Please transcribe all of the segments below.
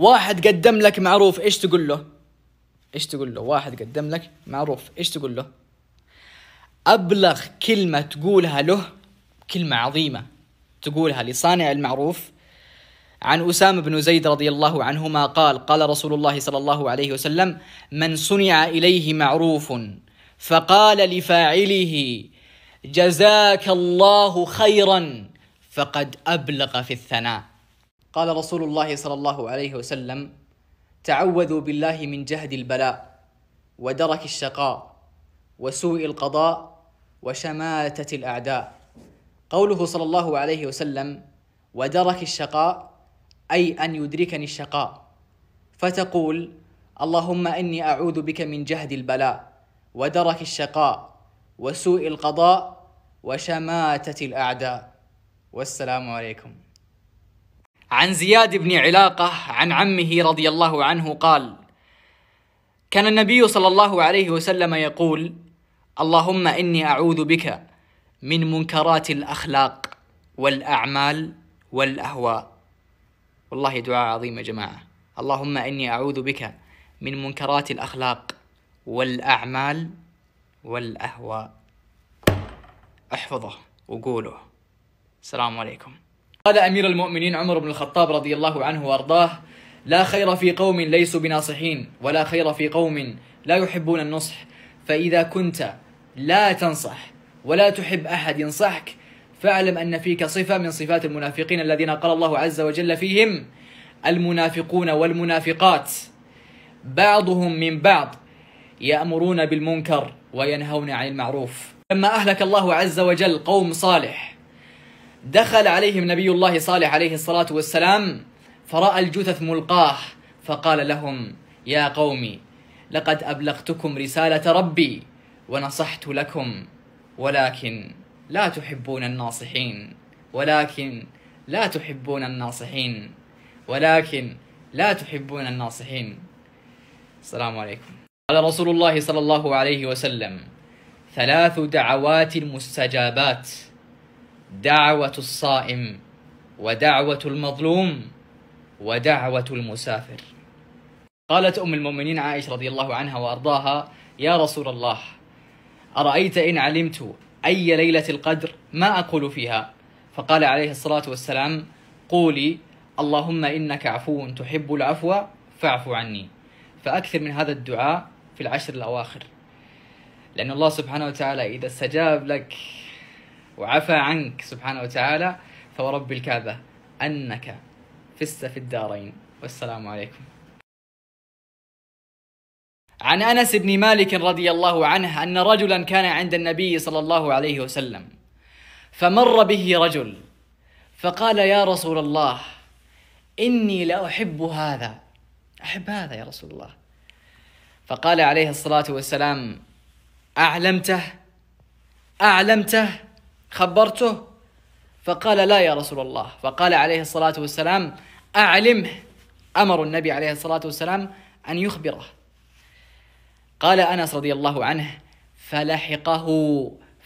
واحد قدم لك معروف ايش تقول له ايش تقول له واحد قدم لك معروف ايش تقول له ابلغ كلمه تقولها له كلمه عظيمه تقولها لصانع المعروف عن أسامة بن زيد رضي الله عنهما قال قال رسول الله صلى الله عليه وسلم من صنع إليه معروف فقال لفاعله جزاك الله خيرا فقد أبلغ في الثناء قال رسول الله صلى الله عليه وسلم تعوذوا بالله من جهد البلاء ودرك الشقاء وسوء القضاء وشماتة الأعداء قوله صلى الله عليه وسلم ودرك الشقاء أي أن يدركني الشقاء فتقول اللهم إني أعوذ بك من جهد البلاء ودرك الشقاء وسوء القضاء وشماتة الأعداء والسلام عليكم عن زياد بن علاقه عن عمه رضي الله عنه قال كان النبي صلى الله عليه وسلم يقول اللهم اني اعوذ بك من منكرات الاخلاق والاعمال والاهواء والله دعاء عظيم يا جماعه اللهم اني اعوذ بك من منكرات الاخلاق والاعمال والاهواء احفظه وقوله السلام عليكم قال أمير المؤمنين عمر بن الخطاب رضي الله عنه وأرضاه لا خير في قوم ليسوا بناصحين ولا خير في قوم لا يحبون النصح فإذا كنت لا تنصح ولا تحب أحد ينصحك فاعلم أن فيك صفة من صفات المنافقين الذين قال الله عز وجل فيهم المنافقون والمنافقات بعضهم من بعض يأمرون بالمنكر وينهون عن المعروف لما أهلك الله عز وجل قوم صالح دخل عليهم نبي الله صالح عليه الصلاة والسلام فرأى الجثث ملقاه فقال لهم يا قومي لقد أبلغتكم رسالة ربي ونصحت لكم ولكن لا تحبون الناصحين ولكن لا تحبون الناصحين ولكن لا تحبون الناصحين السلام عليكم قال رسول الله صلى الله عليه وسلم ثلاث دعوات مستجابات دعوة الصائم ودعوة المظلوم ودعوة المسافر قالت أم المؤمنين عائشة رضي الله عنها وأرضاها يا رسول الله أرأيت إن علمت أي ليلة القدر ما أقول فيها فقال عليه الصلاة والسلام قولي اللهم إنك عفو تحب العفو فاعف عني فأكثر من هذا الدعاء في العشر الأواخر لأن الله سبحانه وتعالى إذا استجاب لك وعفى عنك سبحانه وتعالى فورب الكعبة أنك فست في الدارين والسلام عليكم عن أنس بن مالك رضي الله عنه أن رجلا كان عند النبي صلى الله عليه وسلم فمر به رجل فقال يا رسول الله إني لأحب هذا أحب هذا يا رسول الله فقال عليه الصلاة والسلام أعلمته أعلمته خبرته فقال لا يا رسول الله فقال عليه الصلاة والسلام أعلمه أمر النبي عليه الصلاة والسلام أن يخبره قال أنس رضي الله عنه فلحقه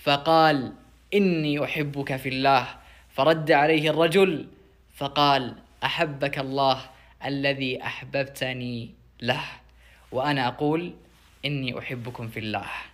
فقال إني أحبك في الله فرد عليه الرجل فقال أحبك الله الذي أحببتني له وأنا أقول إني أحبكم في الله